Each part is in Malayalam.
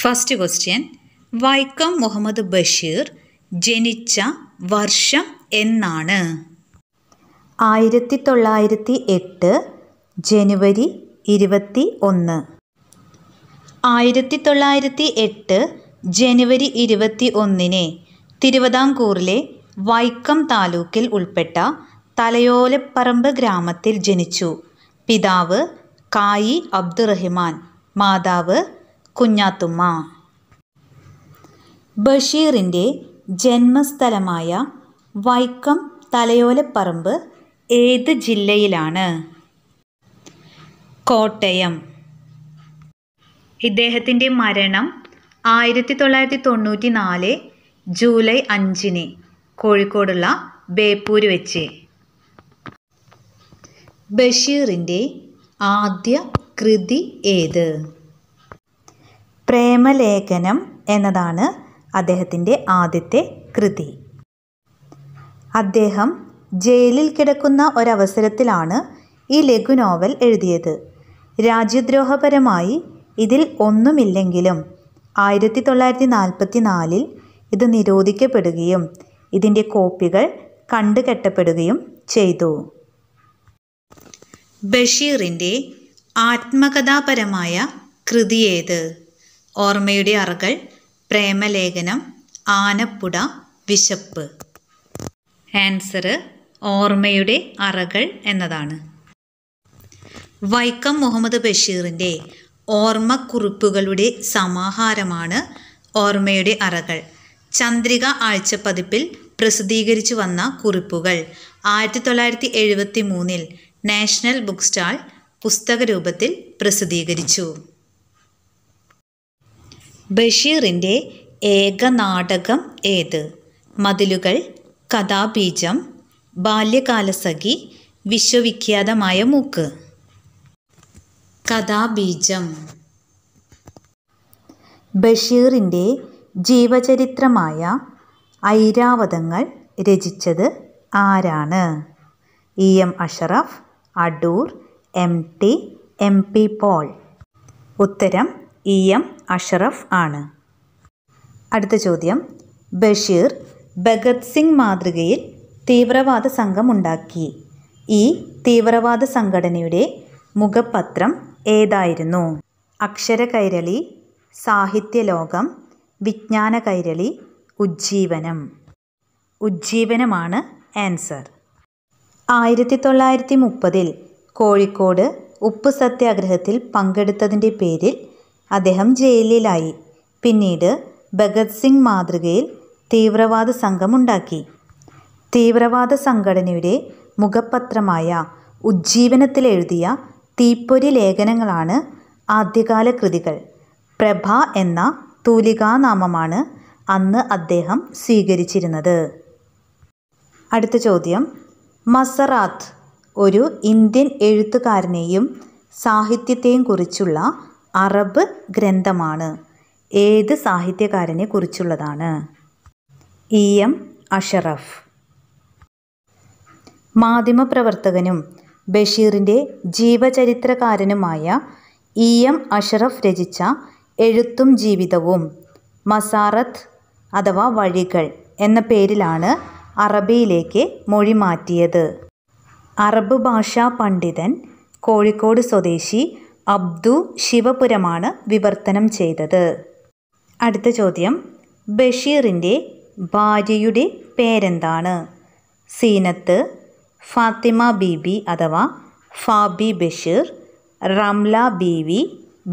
ഫസ്റ്റ് ക്വസ്റ്റ്യൻ വൈക്കം മുഹമ്മദ് ബഷീർ ജനിച്ച വർഷം എന്നാണ് ആയിരത്തി തൊള്ളായിരത്തി എട്ട് ജനുവരി ഇരുപത്തി ഒന്ന് ആയിരത്തി തൊള്ളായിരത്തി എട്ട് ജനുവരി ഇരുപത്തി ഒന്നിന് തിരുവിതാംകൂറിലെ വൈക്കം താലൂക്കിൽ ഉൾപ്പെട്ട തലയോലപ്പറമ്പ് ഗ്രാമത്തിൽ ജനിച്ചു പിതാവ് കായി അബ്ദുറഹിമാൻ മാതാവ് കുഞ്ഞാത്തുമ്മ ബഷീറിൻ്റെ ജന്മസ്ഥലമായ വൈക്കം തലയോലപ്പറമ്പ് ഏത് ജില്ലയിലാണ് കോട്ടയം ഇദ്ദേഹത്തിൻ്റെ മരണം ആയിരത്തി തൊള്ളായിരത്തി തൊണ്ണൂറ്റി നാല് ജൂലൈ അഞ്ചിന് കോഴിക്കോടുള്ള ബേപ്പൂര് വെച്ച് ബഷീറിൻ്റെ ആദ്യ കൃതി ഏത് പ്രേമലേഖനം എന്നതാണ് അദ്ദേഹത്തിൻ്റെ ആദ്യത്തെ കൃതി അദ്ദേഹം ജയിലിൽ കിടക്കുന്ന ഒരവസരത്തിലാണ് ഈ ലഘു നോവൽ എഴുതിയത് രാജ്യദ്രോഹപരമായി ഇതിൽ ഒന്നുമില്ലെങ്കിലും ആയിരത്തി തൊള്ളായിരത്തി നാൽപ്പത്തി നാലിൽ ഇത് നിരോധിക്കപ്പെടുകയും ഇതിൻ്റെ കോപ്പികൾ കണ്ടുകെട്ടപ്പെടുകയും ചെയ്തു ബഷീറിൻ്റെ ആത്മകഥാപരമായ കൃതിയേത് ഓർമ്മയുടെ അറകൾ പ്രേമലേഖനം ആനപ്പുട വിശപ്പ് ആൻസറ് ഓർമ്മയുടെ അറകൾ എന്നതാണ് വൈക്കം മുഹമ്മദ് ബഷീറിൻ്റെ ഓർമ്മക്കുറിപ്പുകളുടെ സമാഹാരമാണ് ഓർമ്മയുടെ അറകൾ ചന്ദ്രിക ആഴ്ചപ്പതിപ്പിൽ പ്രസിദ്ധീകരിച്ചു വന്ന കുറിപ്പുകൾ ആയിരത്തി തൊള്ളായിരത്തി എഴുപത്തി മൂന്നിൽ നാഷണൽ ബുക്ക് സ്റ്റാൾ പുസ്തക രൂപത്തിൽ പ്രസിദ്ധീകരിച്ചു ബഷീറിൻ്റെ ഏക നാടകം ഏത് മതിലുകൾ കഥാബീജം ബാല്യകാലസഖി വിശ്വവിഖ്യാതമായ മൂക്ക് കഥാബീജം ബഷീറിൻ്റെ ജീവചരിത്രമായ ഐരാവതങ്ങൾ രചിച്ചത് ആരാണ് E M Ashraf Adoor M T M P Paul ഉത്തരം ഇ എം അഷറഫ് ആണ് അടുത്ത ചോദ്യം ബഷീർ ഭഗത് സിംഗ് മാതൃകയിൽ തീവ്രവാദ ഉണ്ടാക്കി ഈ തീവ്രവാദ സംഘടനയുടെ മുഖപത്രം ഏതായിരുന്നു അക്ഷര കൈരളി സാഹിത്യലോകം വിജ്ഞാന കൈരളി ഉജ്ജീവനം ഉജ്ജീവനമാണ് ആൻസർ ആയിരത്തി തൊള്ളായിരത്തി മുപ്പതിൽ കോഴിക്കോട് ഉപ്പ് സത്യാഗ്രഹത്തിൽ പങ്കെടുത്തതിൻ്റെ പേരിൽ അദ്ദേഹം ജയിലിലായി പിന്നീട് ഭഗത് സിംഗ് മാതൃകയിൽ തീവ്രവാദ സംഘമുണ്ടാക്കി തീവ്രവാദ സംഘടനയുടെ മുഖപത്രമായ ഉജ്ജീവനത്തിലെഴുതിയ തീപ്പൊരി ലേഖനങ്ങളാണ് ആദ്യകാല കൃതികൾ പ്രഭ എന്ന തൂലികാനാമമാണ് അന്ന് അദ്ദേഹം സ്വീകരിച്ചിരുന്നത് അടുത്ത ചോദ്യം മസറാത്ത് ഒരു ഇന്ത്യൻ എഴുത്തുകാരനെയും സാഹിത്യത്തെയും കുറിച്ചുള്ള അറബ് ഗ്രന്ഥമാണ് ഏത് സാഹിത്യകാരനെ കുറിച്ചുള്ളതാണ് ഇ എം അഷറഫ് മാധ്യമപ്രവർത്തകനും ബഷീറിൻ്റെ ജീവചരിത്രകാരനുമായ ഇ എം അഷറഫ് രചിച്ച എഴുത്തും ജീവിതവും മസാറത്ത് അഥവാ വഴികൾ എന്ന പേരിലാണ് അറബിയിലേക്ക് മൊഴി മാറ്റിയത് അറബ് ഭാഷാ പണ്ഡിതൻ കോഴിക്കോട് സ്വദേശി അബ്ദു ശിവപുരമാണ് വിവർത്തനം ചെയ്തത് അടുത്ത ചോദ്യം ബഷീറിൻ്റെ ഭാര്യയുടെ പേരെന്താണ് സീനത്ത് ഫാത്തിമ ബീബി അഥവാ ഫാബി ബഷീർ റംല ബീവി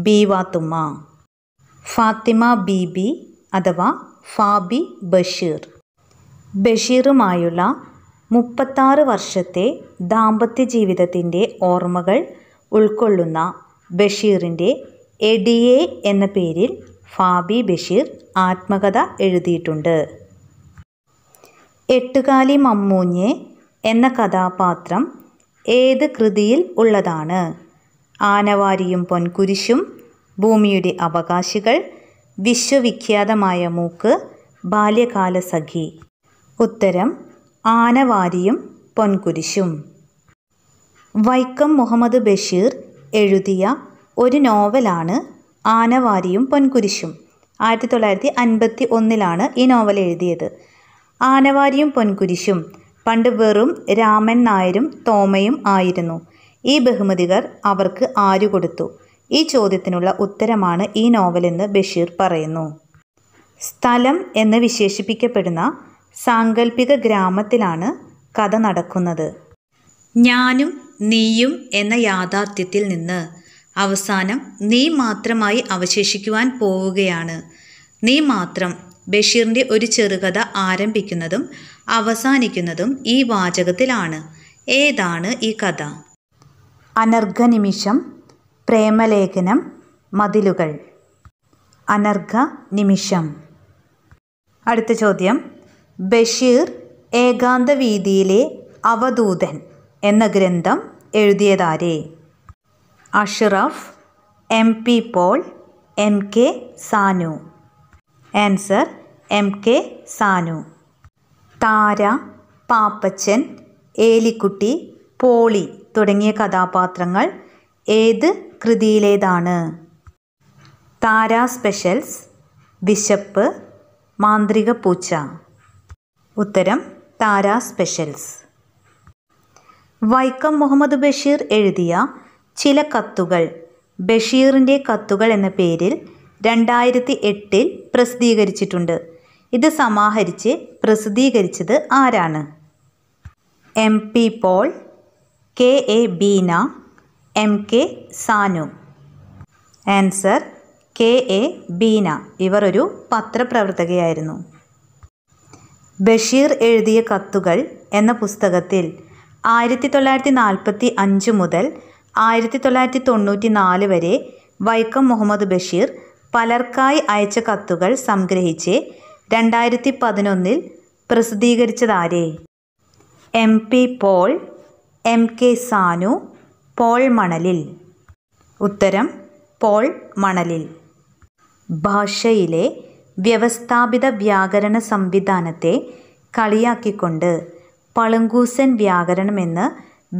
ബീവാത്തുമ്മ ഫാത്തിമ ബീബി അഥവാ ഫാബി ബഷീർ ബഷീറുമായുള്ള മുപ്പത്താറ് വർഷത്തെ ദാമ്പത്യ ജീവിതത്തിൻ്റെ ഓർമ്മകൾ ഉൾക്കൊള്ളുന്ന ബഷീറിൻ്റെ എഡിയെ എന്ന പേരിൽ ഫാബി ബഷീർ ആത്മകഥ എഴുതിയിട്ടുണ്ട് എട്ടുകാലി മമ്മൂഞ്ഞ് എന്ന കഥാപാത്രം ഏത് കൃതിയിൽ ഉള്ളതാണ് ആനവാരിയും പൊൻകുരിശും ഭൂമിയുടെ അവകാശികൾ വിശ്വവിഖ്യാതമായ മൂക്ക് ബാല്യകാല സഖി ഉത്തരം ആനവാരിയും പൊൻകുരിശും വൈക്കം മുഹമ്മദ് ബഷീർ എഴുതിയ ഒരു നോവലാണ് ആനവാരിയും പൊൻകുരിശും ആയിരത്തി തൊള്ളായിരത്തി അൻപത്തി ഒന്നിലാണ് ഈ നോവൽ എഴുതിയത് ആനവാരിയും പൊൻകുരിശും പണ്ട് വെറും രാമൻ നായരും തോമയും ആയിരുന്നു ഈ ബഹുമതികൾ അവർക്ക് ആരു കൊടുത്തു ഈ ചോദ്യത്തിനുള്ള ഉത്തരമാണ് ഈ നോവലെന്ന് ബഷീർ പറയുന്നു സ്ഥലം എന്ന് വിശേഷിപ്പിക്കപ്പെടുന്ന സാങ്കല്പിക ഗ്രാമത്തിലാണ് കഥ നടക്കുന്നത് ഞാനും നീയും എന്ന യാഥാർത്ഥ്യത്തിൽ നിന്ന് അവസാനം നീ മാത്രമായി അവശേഷിക്കുവാൻ പോവുകയാണ് നീ മാത്രം ബഷീറിൻ്റെ ഒരു ചെറുകഥ ആരംഭിക്കുന്നതും അവസാനിക്കുന്നതും ഈ വാചകത്തിലാണ് ഏതാണ് ഈ കഥ അനർഘനിമിഷം പ്രേമലേഖനം മതിലുകൾ അനർഘ നിമിഷം അടുത്ത ചോദ്യം ബഷീർ ഏകാന്ത വീതിയിലെ അവധൂതൻ എന്ന ഗ്രന്ഥം എഴുതിയതാരേ Ashraf M P Paul M K Sanu answer M K Sanu Tara Pappachan Elikutty Poly തുടങ്ങിയ കഥാപാത്രങ്ങൾ ഏത് കൃതിയിലേതാണ് താര സ്പെഷ്യൽസ് വിശപ്പ് മാന്ത്രിക പൂച്ച ഉത്തരം താര സ്പെഷ്യൽസ് വൈക്കം മുഹമ്മദ് ബഷീർ എഴുതിയ ചില കത്തുകൾ ബഷീറിൻ്റെ കത്തുകൾ എന്ന പേരിൽ രണ്ടായിരത്തി എട്ടിൽ പ്രസിദ്ധീകരിച്ചിട്ടുണ്ട് ഇത് സമാഹരിച്ച് പ്രസിദ്ധീകരിച്ചത് ആരാണ് M P Paul K A Beena M K Sanu answer K A Beena ഇവർ ഒരു പത്രപ്രവർത്തകയായിരുന്നു ബഷീർ എഴുതിയ കത്തുകൾ എന്ന പുസ്തകത്തിൽ ആയിരത്തി തൊള്ളായിരത്തി നാൽപ്പത്തി അഞ്ച് മുതൽ ആയിരത്തി തൊള്ളായിരത്തി തൊണ്ണൂറ്റി നാല് വരെ വൈക്കം മുഹമ്മദ് ബഷീർ പലർക്കായി അയച്ച കത്തുകൾ സംഗ്രഹിച്ച് രണ്ടായിരത്തി പതിനൊന്നിൽ പ്രസിദ്ധീകരിച്ചതാരേ M P Paul M K Sanu Paul Manalil ഉത്തരം പോൾ മണലിൽ ഭാഷയിലെ വ്യവസ്ഥാപിത വ്യാകരണ സംവിധാനത്തെ കളിയാക്കിക്കൊണ്ട് പളുങ്കൂസൻ എന്ന്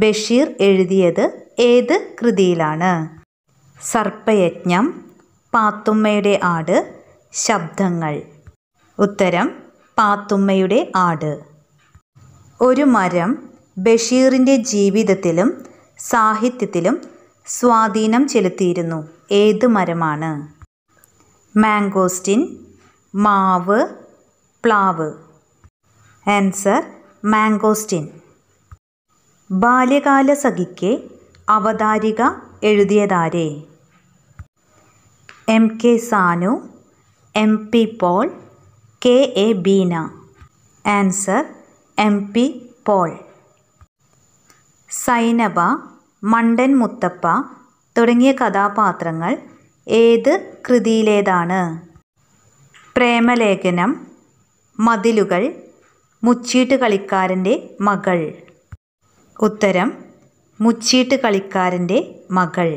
ബഷീർ എഴുതിയത് ഏത് കൃതിയിലാണ് സർപ്പയജ്ഞം പാത്തുമ്മയുടെ ആട് ശബ്ദങ്ങൾ ഉത്തരം പാത്തുമ്മയുടെ ആട് ഒരു മരം ബഷീറിൻ്റെ ജീവിതത്തിലും സാഹിത്യത്തിലും സ്വാധീനം ചെലുത്തിയിരുന്നു ഏത് മരമാണ് മാംഗോസ്റ്റിൻ മാവ് പ്ലാവ് ആൻസർ മാങ്കോസ്റ്റിൻ ബാല്യകാല സഖിക്ക് അവതാരിക എഴുതിയതാരെ M K Sanu M P Paul K A Beena answer M P Paul Zainaba Mandan Muthappa തുടങ്ങിയ കഥാപാത്രങ്ങൾ ഏത് കൃതിയിലേതാണ് പ്രേമലേഖനം മതിലുകൾ മുച്ചീട്ട് കളിക്കാരൻ്റെ മകൾ ഉത്തരം മുച്ചീട്ട് കളിക്കാരൻ്റെ മകൾ